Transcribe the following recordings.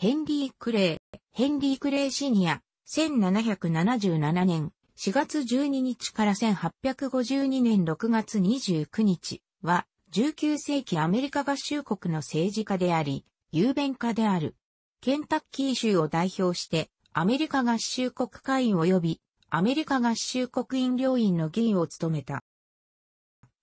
ヘンリー・クレイ、ヘンリー・クレイシニア、1777年4月12日から1852年6月29日は、19世紀アメリカ合衆国の政治家であり、雄弁家である。ケンタッキー州を代表して、アメリカ合衆国会員及び、アメリカ合衆国院領院の議員を務めた。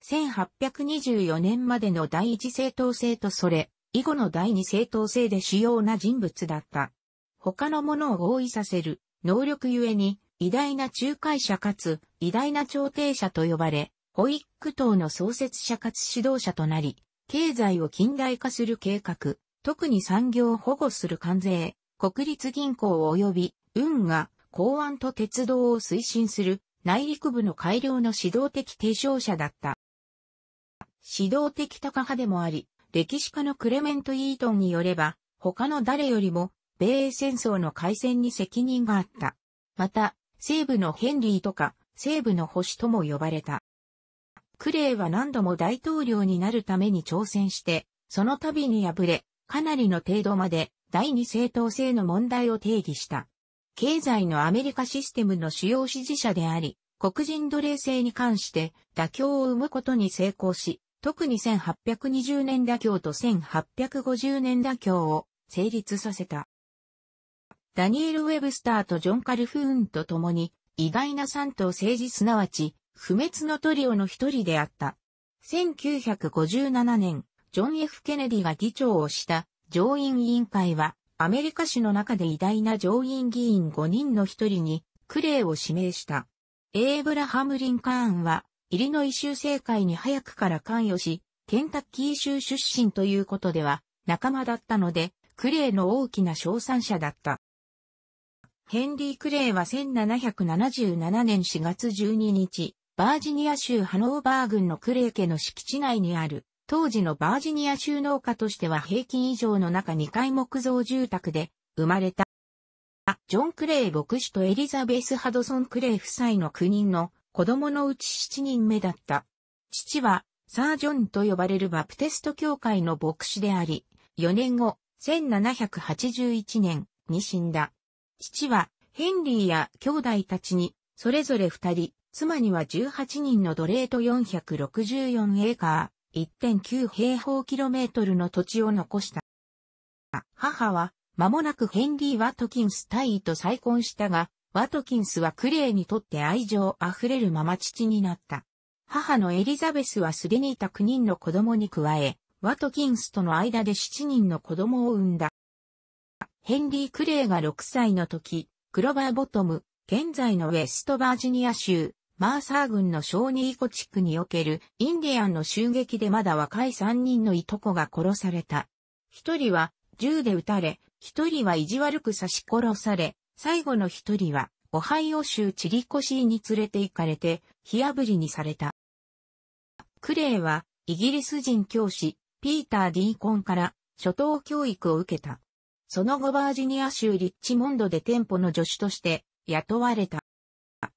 1824年までの第一政党制とそれ、以後の第二正当性で主要な人物だった。他の者を合意させる能力ゆえに、偉大な仲介者かつ偉大な調停者と呼ばれ、保育等の創設者かつ指導者となり、経済を近代化する計画、特に産業を保護する関税、国立銀行及び運河、港湾と鉄道を推進する内陸部の改良の指導的提唱者だった。指導的高派でもあり、歴史家のクレメント・イートンによれば、他の誰よりも、米英戦争の開戦に責任があった。また、西部のヘンリーとか、西部の星とも呼ばれた。クレイは何度も大統領になるために挑戦して、その度に敗れ、かなりの程度まで第二正当性の問題を定義した。経済のアメリカシステムの主要支持者であり、黒人奴隷制に関して妥協を生むことに成功し、特に1820年妥協と1850年妥協を成立させた。ダニエル・ウェブスターとジョン・カルフーンと共に、意外な三党政治すなわち、不滅のトリオの一人であった。1957年、ジョン・ F・ ケネディが議長をした上院委員会は、アメリカ史の中で偉大な上院議員5人の一人に、クレイを指名した。エイブラハム・リンカーンは、イリノイ州政界に早くから関与し、ケンタッキー州出身ということでは仲間だったので、クレイの大きな賞賛者だった。ヘンリー・クレイは1777年4月12日、バージニア州ハノーバー郡のクレイ家の敷地内にある、当時のバージニア州農家としては平均以上の中2階木造住宅で生まれた。ジョン・クレイ牧師とエリザベス・ハドソン・クレイ夫妻の9人の子供のうち7人目だった。父は、サージョンと呼ばれるバプテスト教会の牧師であり、4年後、1781年に死んだ。父は、ヘンリーや兄弟たちに、それぞれ2人、妻には18人の奴隷と464エーカー、1.9平方キロメートルの土地を残した。母は、間もなくヘンリー・ワトキンス大尉と再婚したが、ワトキンスはクレイにとって愛情あふれるまま父になった。母のエリザベスはすでにいた9人の子供に加え、ワトキンスとの間で7人の子供を産んだ。ヘンリー・クレイが6歳の時、クロバーボトム、現在のウェストバージニア州、マーサー郡の小児イコ地区におけるインディアンの襲撃でまだ若い3人のいとこが殺された。1人は銃で撃たれ、1人は意地悪く刺し殺され、最後の一人は、オハイオ州チリコシーに連れて行かれて、火炙りにされた。クレイは、イギリス人教師、ピーター・ディーコンから、初等教育を受けた。その後バージニア州リッチモンドで店舗の助手として雇われた。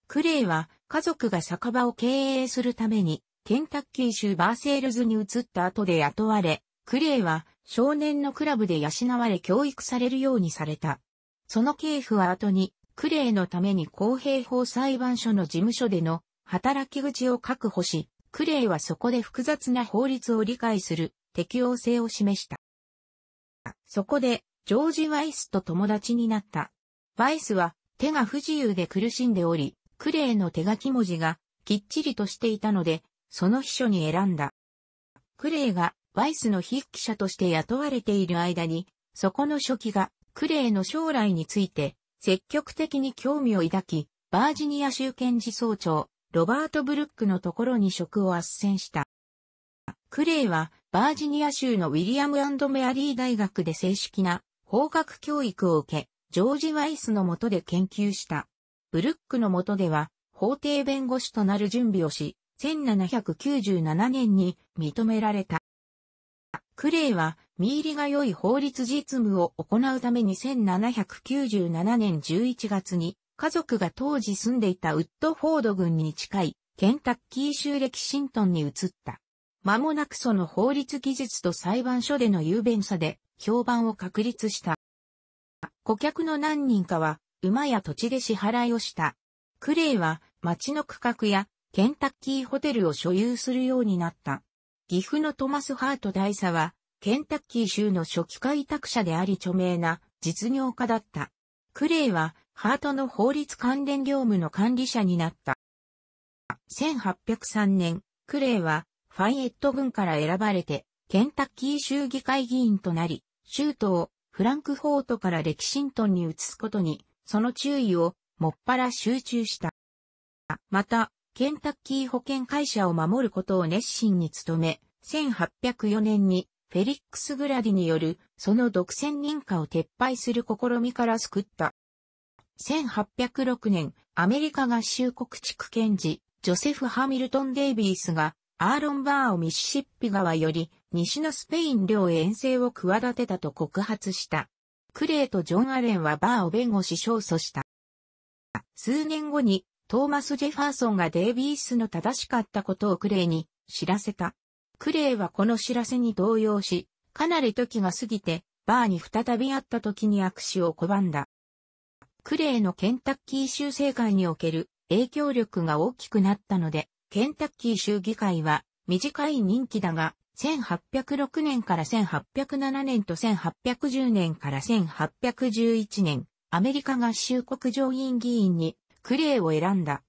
クレイは家族が酒場を経営するためにケンタッキー州バーセールズに移った後で雇われ、クレイは少年のクラブで養われ教育されるようにされた。その系譜は後に、クレイのために公平法裁判所の事務所での働き口を確保し、クレイはそこで複雑な法律を理解する適応性を示した。そこで、ジョージ・ワイスと友達になった。ワイスは手が不自由で苦しんでおり、クレイの手書き文字がきっちりとしていたので、その秘書に選んだ。クレイがワイスの筆記者として雇われている間に、そこの書記がクレイの将来について、積極的に興味を抱き、バージニア州検事総長、ロバート・ブルックのところに職を斡旋した。クレイは、バージニア州のウィリアムメアリー大学で正式な法学教育を受け、ジョージ・ワイスの下で研究した。ブルックの下では、法廷弁護士となる準備をし、1797年に認められた。クレイは、見入りが良い法律実務を行うために1797年11月に、家族が当時住んでいたウッドフォード郡に近い、ケンタッキー州歴シントンに移った。間もなくその法律技術と裁判所での雄弁さで、評判を確立した。顧客の何人かは、馬や土地で支払いをした。クレイは、町の区画や、ケンタッキーホテルを所有するようになった。岐阜のトマス・ハート大佐は、ケンタッキー州の初期開拓者であり著名な実業家だった。クレイは、ハートの法律関連業務の管理者になった。1803年、クレイは、ファイエット軍から選ばれて、ケンタッキー州議会議員となり、州都をフランクフォートからレキシントンに移すことに、その注意をもっぱら集中した。また、ケンタッキー保険会社を守ることを熱心に努め、1804年にフェリックス・グラディによる、その独占認可を撤廃する試みから救った。1806年、アメリカ合衆国地区検事、ジョセフ・ハミルトン・デイビースが、アーロン・バーをミシシッピ川より、西のスペイン領へ遠征を企てたと告発した。クレイとジョン・アレンはバーを弁護し勝訴した。数年後に、トーマス・ジェファーソンがデイビースの正しかったことをクレイに知らせた。クレイはこの知らせに動揺し、かなり時が過ぎて、バーに再び会った時に握手を拒んだ。クレイのケンタッキー州政界における影響力が大きくなったので、ケンタッキー州議会は短い任期だが、1806年から1807年と1810年から1811年、アメリカ合衆国上院議員にクレイを選んだ。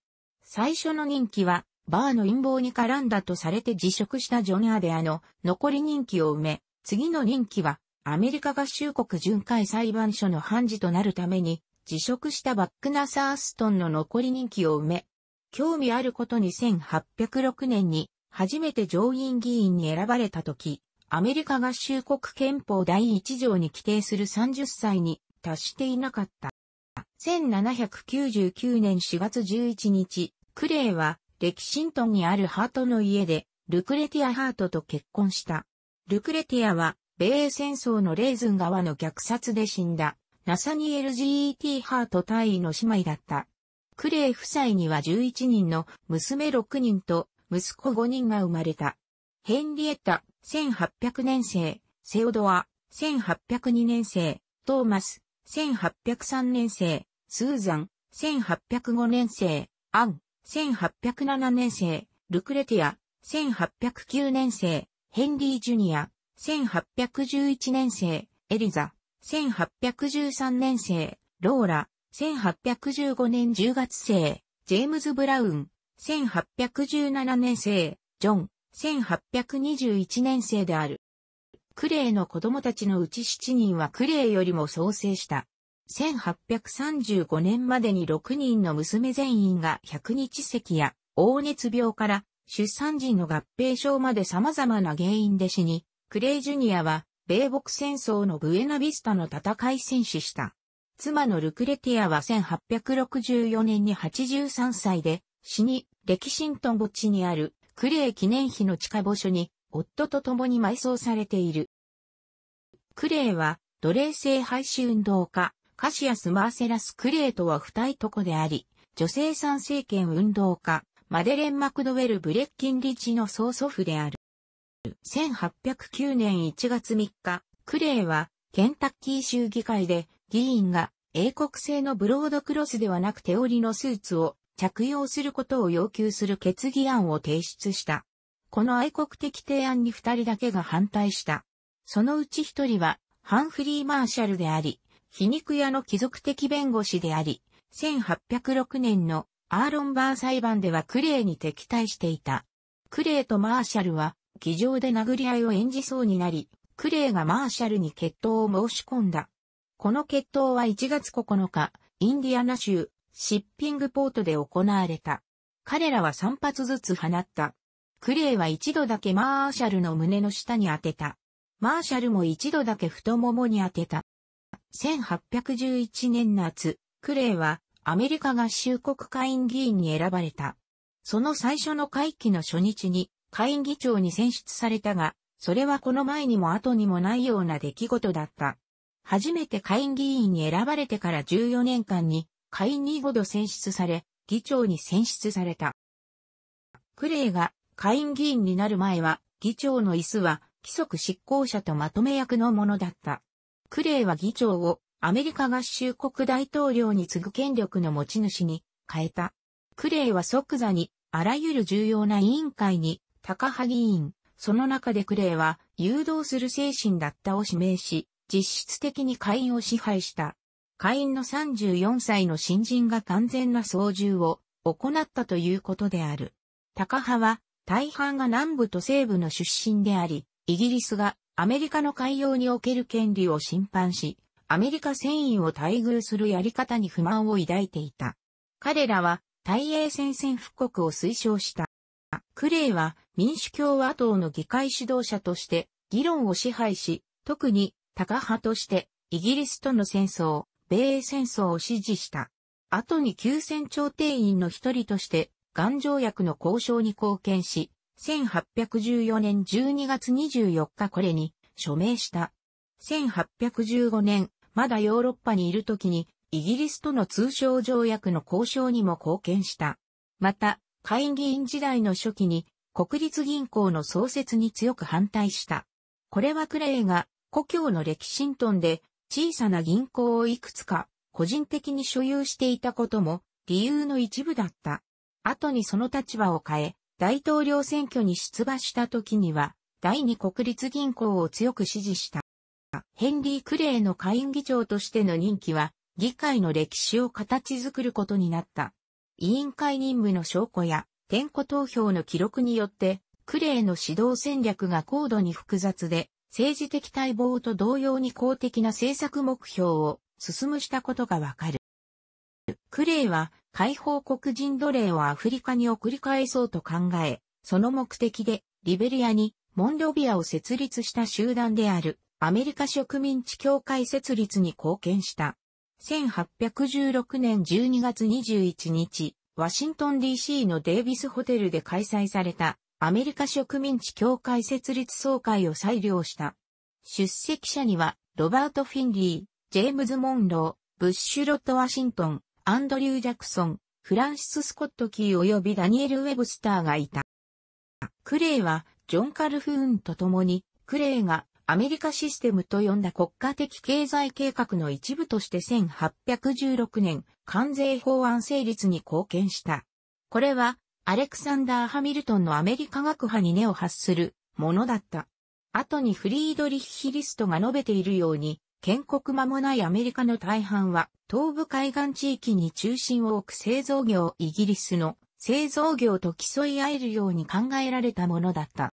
最初の任期はバーの陰謀に絡んだとされて辞職したジョン・アデアの残り任期を埋め、次の任期はアメリカ合衆国巡回裁判所の判事となるために辞職したバックナサーストンの残り任期を埋め、興味あることに1806年に初めて上院議員に選ばれた時、アメリカ合衆国憲法第1条に規定する30歳に達していなかった。1799年4月11日、クレイはレキシントンにあるハートの家で、ルクレティア・ハートと結婚した。ルクレティアは、米英戦争のレーズン川の虐殺で死んだ、ナサニエル・ G.E.T. ハート大尉の姉妹だった。クレイ夫妻には11人の娘6人と息子5人が生まれた。ヘンリエッタ、1800年生、セオドア、1802年生、トーマス、1803年生、スーザン、1805年生、アン、1807年生、ルクレティア、1809年生、ヘンリー・ジュニア、1811年生、エリザ、1813年生、ローラ、1815年10月生、ジェームズ・ブラウン、1817年生、ジョン、1821年生である。クレイの子供たちのうち7人はクレイよりも創生した。1835年までに6人の娘全員が百日咳や黄熱病から出産時の合併症まで様々な原因で死に、クレイジュニアは米北戦争のブエナビスタの戦い戦死した。妻のルクレティアは1864年に83歳で死に、歴ントン墓地にあるクレイ記念碑の地下墓所に夫と共に埋葬されている。クレイは奴隷制廃止運動家、カシアス・マーセラス・クレートは二いとこであり、女性参政権運動家、マデレン・マクドウェル・ブレッキンリッジの曽祖父である。1809年1月3日、クレイは、ケンタッキー州議会で、議員が、英国製のブロードクロスではなく手織りのスーツを着用することを要求する決議案を提出した。この愛国的提案に二人だけが反対した。そのうち一人は、ハンフリー・マーシャルであり、皮肉屋の貴族的弁護士であり、1806年のアーロンバーン裁判ではクレイに敵対していた。クレイとマーシャルは、議場で殴り合いを演じそうになり、クレイがマーシャルに決闘を申し込んだ。この決闘は1月9日、インディアナ州、シッピングポートで行われた。彼らは3発ずつ放った。クレイは一度だけマーシャルの胸の下に当てた。マーシャルも一度だけ太ももに当てた。1811年夏、クレイはアメリカ合衆国下院議員に選ばれた。その最初の会期の初日に下院議長に選出されたが、それはこの前にも後にもないような出来事だった。初めて下院議員に選ばれてから14年間に下院に5度選出され、議長に選出された。クレイが下院議員になる前は議長の椅子は規則執行者とまとめ役のものだった。クレイは議長をアメリカ合衆国大統領に次ぐ権力の持ち主に変えた。クレイは即座にあらゆる重要な委員会に高派議員、その中でクレイは誘導する精神だったを指名し、実質的に会員を支配した。会員の34歳の新人が完全な操縦を行ったということである。高派は大半が南部と西部の出身であり、イギリスがアメリカの海洋における権利を侵犯し、アメリカ船員を待遇するやり方に不満を抱いていた。彼らは、大英戦線復刻を推奨した。クレイは民主共和党の議会指導者として議論を支配し、特にタカ派としてイギリスとの戦争、米英戦争を支持した。後に休戦調停員の一人として、頑条約の交渉に貢献し、1814年12月24日これに署名した。1815年、まだヨーロッパにいる時に、イギリスとの通商条約の交渉にも貢献した。また、会議員時代の初期に、国立銀行の創設に強く反対した。これはクレイが、故郷のレキシントンで、小さな銀行をいくつか、個人的に所有していたことも、理由の一部だった。後にその立場を変え、大統領選挙に出馬した時には、第二国立銀行を強く支持した。ヘンリー・クレイの下院議長としての任期は、議会の歴史を形作ることになった。委員会任務の証拠や、点呼投票の記録によって、クレイの指導戦略が高度に複雑で、政治的待望と同様に公的な政策目標を進むしたことがわかる。クレイは解放国人奴隷をアフリカに送り返そうと考え、その目的で、リベリアに、モンロビアを設立した集団である、アメリカ植民地協会設立に貢献した。1816年12月21日、ワシントン DC のデイビスホテルで開催された、アメリカ植民地協会設立総会を裁量した。出席者には、ロバート・フィンリー、ジェームズ・モンロー、ブッシュ・ロット・ワシントン、アンドリュー・ジャクソン、フランシス・スコット・キー及びダニエル・ウェブスターがいた。クレイは、ジョン・カルフーンと共に、クレイがアメリカシステムと呼んだ国家的経済計画の一部として1816年、関税法案成立に貢献した。これは、アレクサンダー・ハミルトンのアメリカ学派に根を発するものだった。後にフリードリッヒリストが述べているように、建国間もないアメリカの大半は、東部海岸地域に中心を置く製造業イギリスの製造業と競い合えるように考えられたものだった。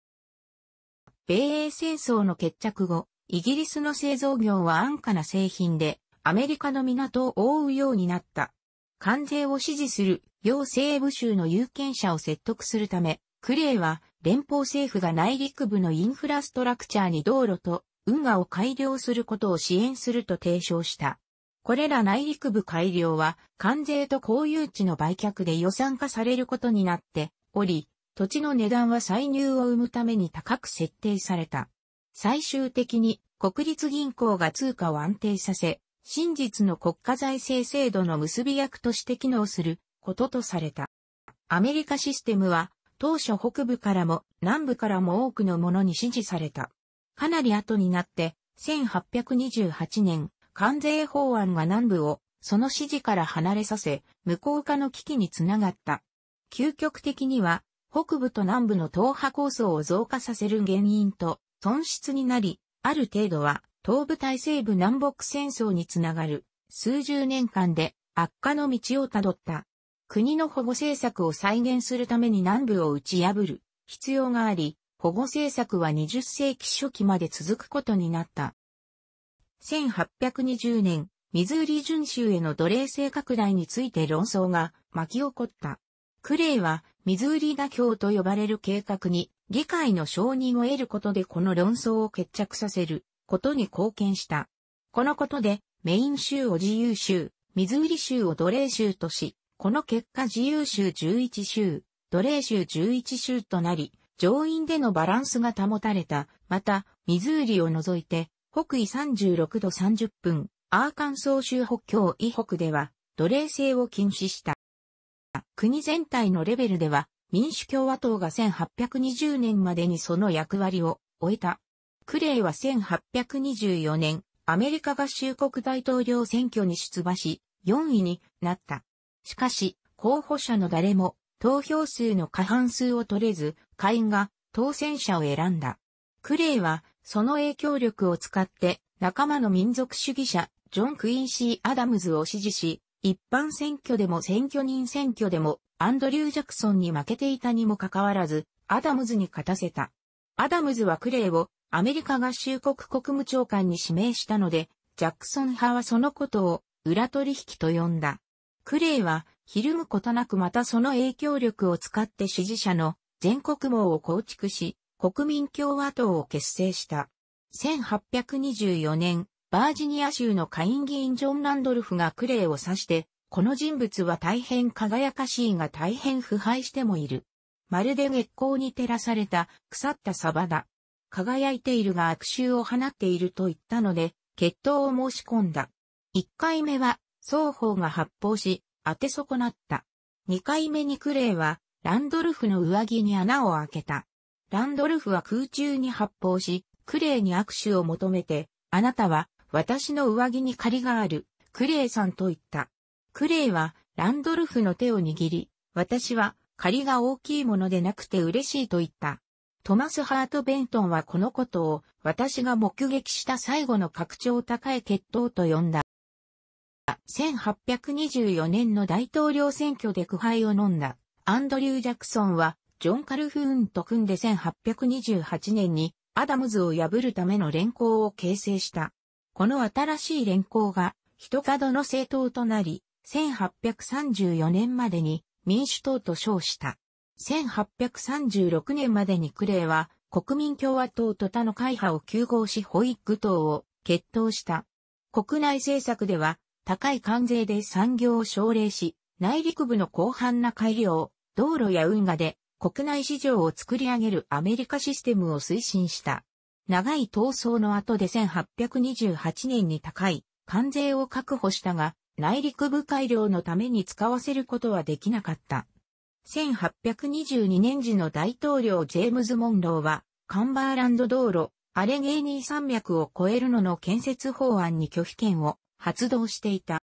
米英戦争の決着後、イギリスの製造業は安価な製品で、アメリカの港を覆うようになった。関税を支持する、要西部州の有権者を説得するため、クレイは連邦政府が内陸部のインフラストラクチャーに道路と運河を改良することを支援すると提唱した。これら内陸部改良は関税と公有地の売却で予算化されることになっており、土地の値段は歳入を生むために高く設定された。最終的に国立銀行が通貨を安定させ、真実の国家財政制度の結び役として機能することとされた。アメリカシステムは当初北部からも南部からも多くのものに支持された。かなり後になって、1828年、関税法案が南部をその指示から離れさせ、無効化の危機につながった。究極的には、北部と南部の党派構想を増加させる原因と損失になり、ある程度は東部大西部南北戦争につながる数十年間で悪化の道をたどった。国の保護政策を再現するために南部を打ち破る必要があり、保護政策は20世紀初期まで続くことになった。1820年、ミズーリ準州への奴隷制拡大について論争が巻き起こった。クレイは、ミズーリ妥協と呼ばれる計画に、議会の承認を得ることでこの論争を決着させることに貢献した。このことで、メイン州を自由州、ミズーリ州を奴隷州とし、この結果自由州11州、奴隷州11州となり、上院でのバランスが保たれた。また、ミズーリを除いて、北緯36度30分、アーカンソー州北境以北では、奴隷制を禁止した。国全体のレベルでは、民主共和党が1820年までにその役割を終えた。クレイは1824年、アメリカ合衆国大統領選挙に出馬し、4位になった。しかし、候補者の誰も投票数の過半数を取れず、下院が当選者を選んだ。クレイはその影響力を使って仲間の民族主義者ジョン・クインシー・アダムズを支持し、一般選挙でも選挙人選挙でもアンドリュー・ジャクソンに負けていたにもかかわらず、アダムズに勝たせた。アダムズはクレイをアメリカ合衆国国務長官に指名したので、ジャクソン派はそのことを裏取引と呼んだ。クレイはひるむことなくまたその影響力を使って支持者の全国網を構築し、国民共和党を結成した。1824年、バージニア州の下院議員ジョン・ランドルフがクレイを指して、この人物は大変輝かしいが大変腐敗してもいる。まるで月光に照らされた腐ったサバだ。輝いているが悪臭を放っていると言ったので、決闘を申し込んだ。1回目は双方が発砲し、当て損なった。2回目にクレイはランドルフの上着に穴を開けた。ランドルフは空中に発砲し、クレイに握手を求めて、あなたは私の上着に借りがある、クレイさんと言った。クレイはランドルフの手を握り、私は借りが大きいものでなくて嬉しいと言った。トマス・ハート・ベントンはこのことを私が目撃した最後の格調高い決闘と呼んだ。1824年の大統領選挙で苦杯を飲んだ。アンドリュー・ジャクソンは、ジョン・カルフーンと組んで1828年に、アダムズを破るための連行を形成した。この新しい連行が、一角の政党となり、1834年までに民主党と称した。1836年までにクレイは国民共和党と他の会派を休合しホイッグ党を決闘した。国内政策では高い関税で産業を奨励し、内陸部の広範な改良、道路や運河で国内市場を作り上げるアメリカシステムを推進した。長い闘争の後で1828年に高い関税を確保したが、内陸部改良のために使わせることはできなかった。1822年時の大統領ジェームズ・モンローは、カンバーランド道路、アレゲーニー山脈を越えるのの建設法案に拒否権を発動していた。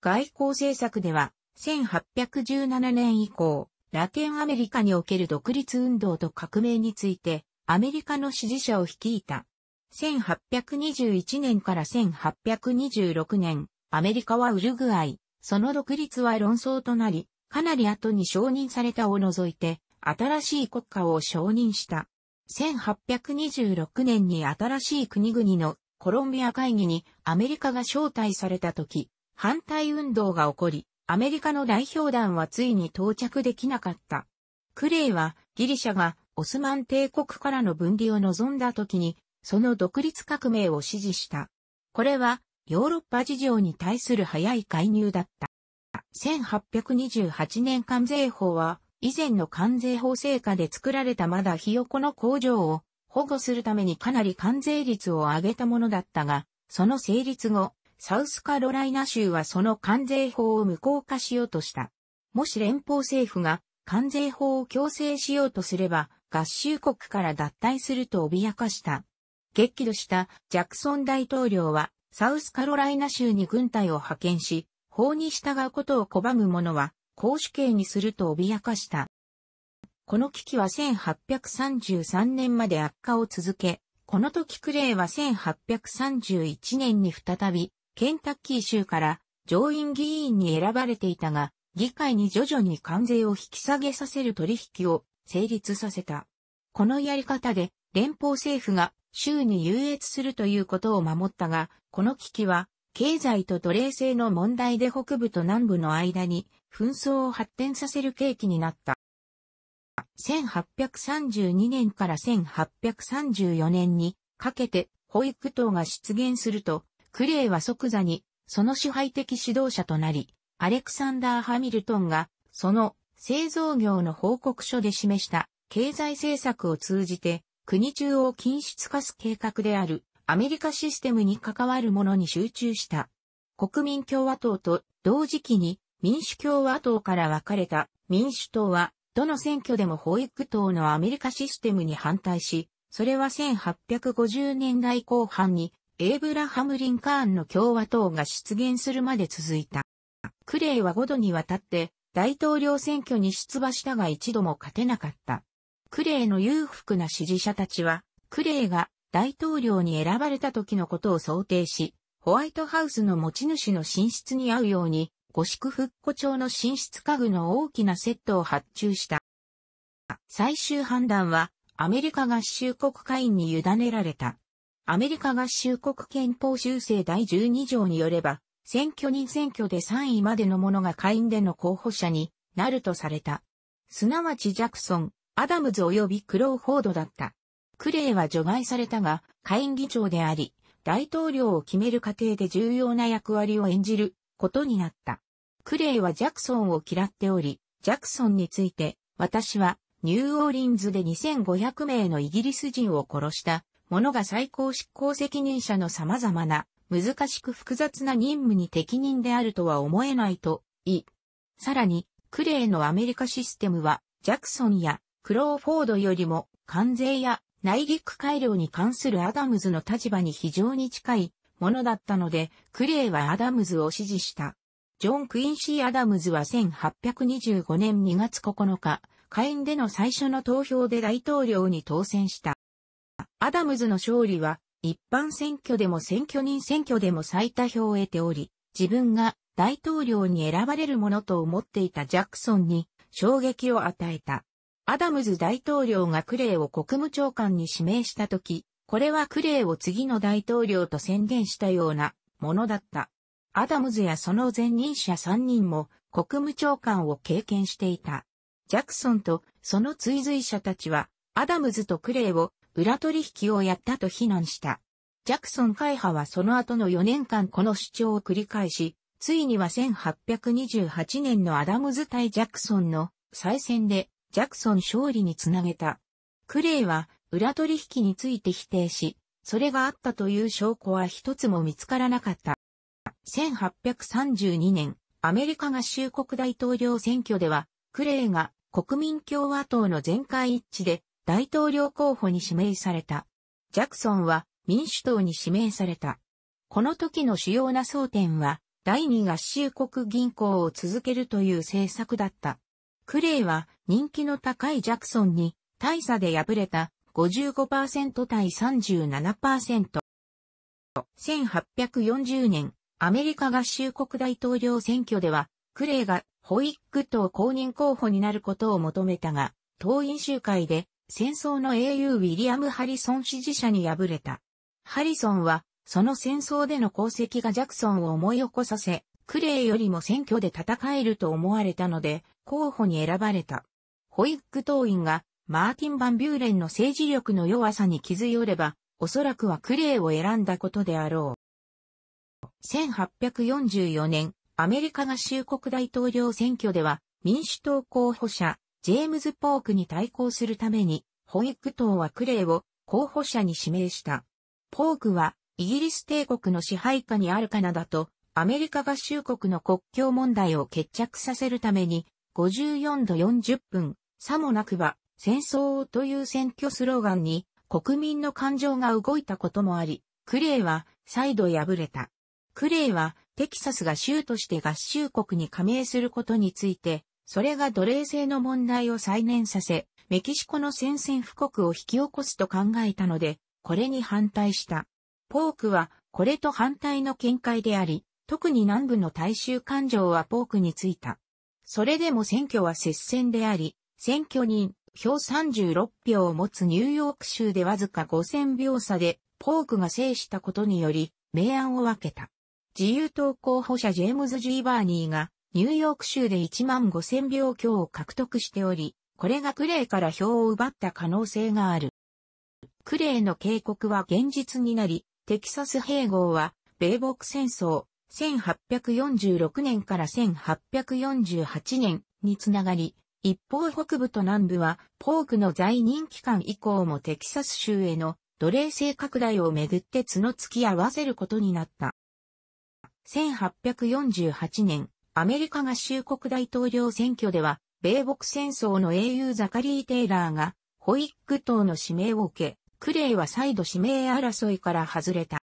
外交政策では、1817年以降、ラテンアメリカにおける独立運動と革命について、アメリカの支持者を率いた。1821年から1826年、アメリカはウルグアイ、その独立は論争となり、かなり後に承認されたを除いて、新しい国家を承認した。1826年に新しい国々のコロンビア会議にアメリカが招待された時、反対運動が起こり、アメリカの代表団はついに到着できなかった。クレイはギリシャがオスマン帝国からの分離を望んだ時に、その独立革命を支持した。これはヨーロッパ事情に対する早い介入だった。1828年関税法は、以前の関税法制下で作られたまだひよこの工場を保護するためにかなり関税率を上げたものだったが、その成立後、サウスカロライナ州はその関税法を無効化しようとした。もし連邦政府が関税法を強制しようとすれば、合衆国から脱退すると脅かした。激怒したジャクソン大統領は、サウスカロライナ州に軍隊を派遣し、法に従うことを拒む者は、公主刑にすると脅かした。この危機は1833年まで悪化を続け、この時クレイは1831年に再びケンタッキー州から上院議員に選ばれていたが、議会に徐々に関税を引き下げさせる取引を成立させた。このやり方で連邦政府が州に優越するということを守ったが、この危機は経済と奴隷制の問題で北部と南部の間に紛争を発展させる契機になった。1832年から1834年にかけて保育等が出現するとクレイは即座に、その支配的指導者となり、アレクサンダー・ハミルトンが、その製造業の報告書で示した経済政策を通じて、国中を均質化す計画であるアメリカシステムに関わるものに集中した。国民共和党と同時期に民主共和党から分かれた民主党は、どの選挙でも保育党のアメリカシステムに反対し、それは1850年代後半にエイブラハム・リンカーンの共和党が出現するまで続いた。クレイは5度にわたって大統領選挙に出馬したが一度も勝てなかった。クレイの裕福な支持者たちは、クレイが大統領に選ばれた時のことを想定し、ホワイトハウスの持ち主の寝室に合うように、五色復古町の寝室家具の大きなセットを発注した。最終判断は、アメリカ合衆国会員に委ねられた。アメリカ合衆国憲法修正第12条によれば、選挙人選挙で3位までの者が下院での候補者になるとされた。すなわちジャクソン、アダムズ及びクローフォードだった。クレイは除外されたが、下院議長であり、大統領を決める過程で重要な役割を演じることになった。クレイはジャクソンを嫌っており、ジャクソンについて、私はニューオーリンズで2500名のイギリス人を殺した者が最高執行責任者の様々な難しく複雑な任務に適任であるとは思えないといい。さらに、クレイのアメリカシステムは、ジャクソンやクローフォードよりも関税や内陸改良に関するアダムズの立場に非常に近いものだったので、クレイはアダムズを支持した。ジョン・クインシー・アダムズは1825年2月9日、下院での最初の投票で大統領に当選した。アダムズの勝利は、一般選挙でも選挙人選挙でも最多票を得ており、自分が大統領に選ばれるものと思っていたジャクソンに衝撃を与えた。アダムズ大統領がクレイを国務長官に指名したとき、これはクレイを次の大統領と宣言したようなものだった。アダムズやその前任者3人も国務長官を経験していた。ジャクソンとその追随者たちはアダムズとクレイを裏取引をやったと非難した。ジャクソン会派はその後の4年間この主張を繰り返し、ついには1828年のアダムズ対ジャクソンの再選でジャクソン勝利につなげた。クレイは裏取引について否定し、それがあったという証拠は一つも見つからなかった。1832年、アメリカ合衆国大統領選挙では、クレイが国民共和党の全会一致で大統領候補に指名された。ジャクソンは民主党に指名された。この時の主要な争点は、第二合衆国銀行を続けるという政策だった。クレイは人気の高いジャクソンに大差で敗れた55%対37%。1840年、アメリカ合衆国大統領選挙では、クレイがホイッグ党公認候補になることを求めたが、党員集会で戦争の英雄ウィリアム・ハリソン支持者に敗れた。ハリソンは、その戦争での功績がジャクソンを思い起こさせ、クレイよりも選挙で戦えると思われたので、候補に選ばれた。ホイック党員が、マーティン・バンビューレンの政治力の弱さに気づよれば、おそらくはクレイを選んだことであろう。1844年、アメリカ合衆国大統領選挙では、民主党候補者、ジェームズ・ポークに対抗するために、ホイッ党はクレイを候補者に指名した。ポークは、イギリス帝国の支配下にあるカナダと、アメリカ合衆国の国境問題を決着させるために、54度40分、さもなくば、戦争という選挙スローガンに、国民の感情が動いたこともあり、クレイは再度敗れた。クレイはテキサスが州として合衆国に加盟することについてそれが奴隷制の問題を再燃させ、メキシコの宣戦布告を引き起こすと考えたので、これに反対した。ポークは、これと反対の見解であり、特に南部の大衆感情はポークについた。それでも選挙は接戦であり、選挙人、票36票を持つニューヨーク州でわずか5000票差で、ポークが制したことにより、明暗を分けた。自由党候補者ジェームズ・ジーバーニーが、ニューヨーク州で1万5000票強を獲得しており、これがクレイから票を奪った可能性がある。クレイの警告は現実になり、テキサス併合は、米国戦争、1846年から1848年につながり、一方北部と南部は、ポークの在任期間以降もテキサス州への奴隷制拡大をめぐって角突き合わせることになった。1848年、アメリカ合衆国大統領選挙では、米国戦争の英雄ザカリー・テイラーが、ホイック党の指名を受け、クレイは再度指名争いから外れた。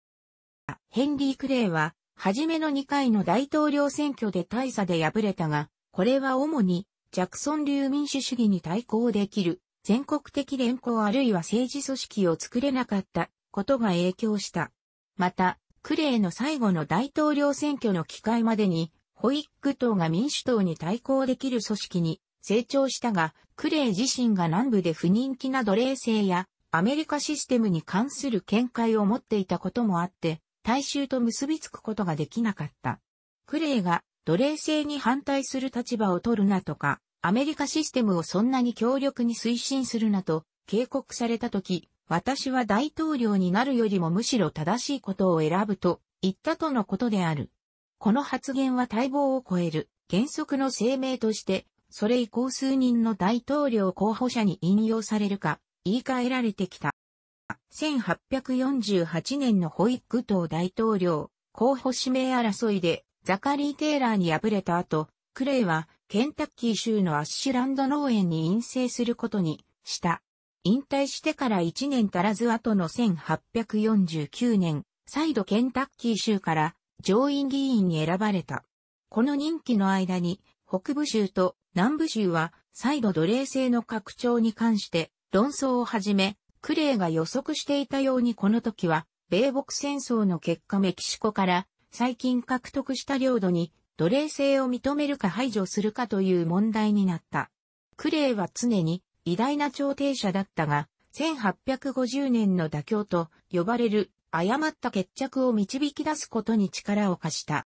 ヘンリー・クレイは、初めの2回の大統領選挙で大差で敗れたが、これは主に、ジャクソン流民主主義に対抗できる、全国的連行あるいは政治組織を作れなかったことが影響した。また、クレイの最後の大統領選挙の機会までに、ホイック党が民主党に対抗できる組織に成長したが、クレイ自身が南部で不人気な奴隷制やアメリカシステムに関する見解を持っていたこともあって、大衆と結びつくことができなかった。クレイが奴隷制に反対する立場を取るなとか、アメリカシステムをそんなに強力に推進するなと警告されたとき、私は大統領になるよりもむしろ正しいことを選ぶと言ったとのことである。この発言は待望を超える原則の声明として、それ以降数人の大統領候補者に引用されるか、言い換えられてきた。1848年のホイッグ党大統領、候補指名争いで、ザカリー・テイラーに敗れた後、クレイは、ケンタッキー州のアッシュランド農園に陰性することにした。引退してから1年足らず後の1849年、再度ケンタッキー州から上院議員に選ばれた。この任期の間に、北部州と南部州は再度奴隷制の拡張に関して論争を始め、クレイが予測していたようにこの時は、米北戦争の結果メキシコから最近獲得した領土に奴隷制を認めるか排除するかという問題になった。クレイは常に偉大な調停者だったが、1850年の妥協と呼ばれる誤った決着を導き出すことに力を貸した。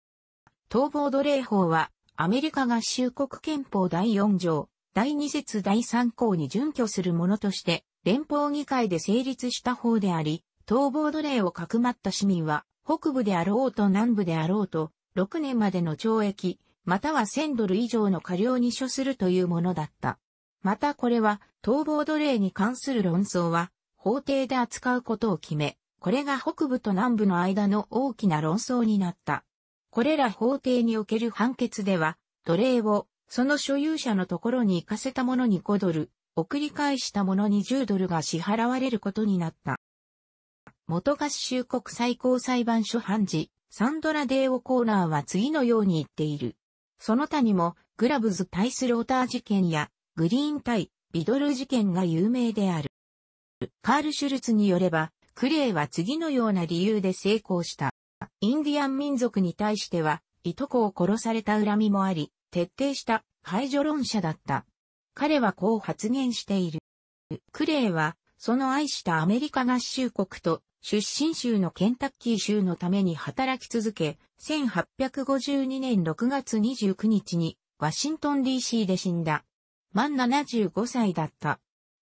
逃亡奴隷法は、アメリカ合衆国憲法第4条、第2節第3項に準拠するものとして、連邦議会で成立した法であり、逃亡奴隷をかくまった市民は、北部であろうと南部であろうと、6年までの懲役、または1000ドル以上の過料に処するというものだった。またこれは、逃亡奴隷に関する論争は、法廷で扱うことを決め、これが北部と南部の間の大きな論争になった。これら法廷における判決では、奴隷をその所有者のところに行かせた者に5ドル、送り返した者に10ドルが支払われることになった。元合衆国最高裁判所判事、サンドラ・デーオ・コーナーは次のように言っている。その他にも、グラブズ対スローター事件や、グリーン対ビドル事件が有名である。カール・シュルツによれば、クレイは次のような理由で成功した。インディアン民族に対しては、いとこを殺された恨みもあり、徹底した排除論者だった。彼はこう発言している。クレイは、その愛したアメリカ合衆国と出身州のケンタッキー州のために働き続け、1852年6月29日にワシントン DC で死んだ。満75歳だった。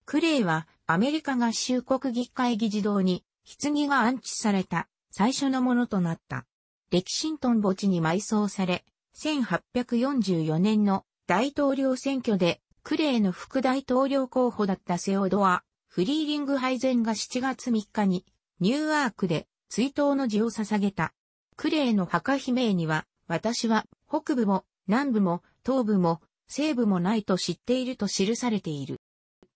クレイはアメリカ合衆国議会議事堂に棺が安置された最初のものとなった。歴トン墓地に埋葬され、1844年の大統領選挙でクレーの副大統領候補だったセオドア・フリーリングハイゼンが7月3日にニューアークで追悼の辞を捧げた。クレーの墓悲鳴には、私は北部も南部も東部も西部もないと知っていると記されている。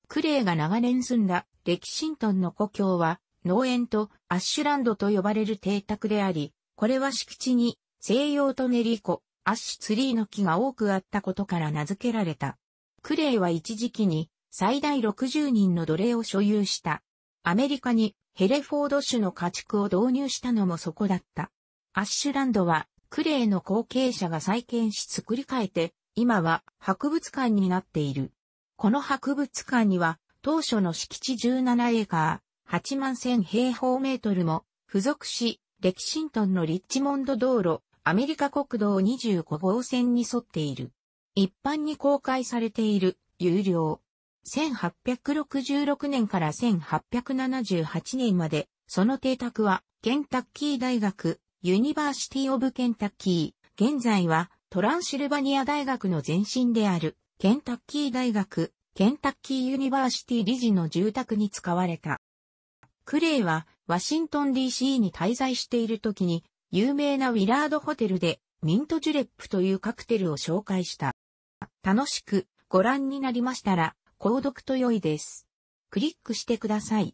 クレーが長年住んだ歴ントンの故郷は農園とアッシュランドと呼ばれる邸宅であり、これは敷地に西洋とネリコ、アッシュツリーの木が多くあったことから名付けられた。クレイは一時期に最大60人の奴隷を所有した。アメリカにヘレフォード種の家畜を導入したのもそこだった。アッシュランドはクレイの後継者が再建し作り変えて、今は博物館になっている。この博物館には当初の敷地17エーカ8万1000平方メートルも付属し、レキシントンのリッチモンド道路、アメリカ国道25号線に沿っている。一般に公開されている、有料。1866年から1878年まで、その邸宅は、ケンタッキー大学、ユニバーシティオブケンタッキー、現在は、トランシルバニア大学の前身である、ケンタッキー大学、ケンタッキーユニバーシティ理事の住宅に使われた。クレイはワシントン DC に滞在している時に有名なウィラードホテルでミントジュレップというカクテルを紹介した。楽しくご覧になりましたら購読と良いです。クリックしてください。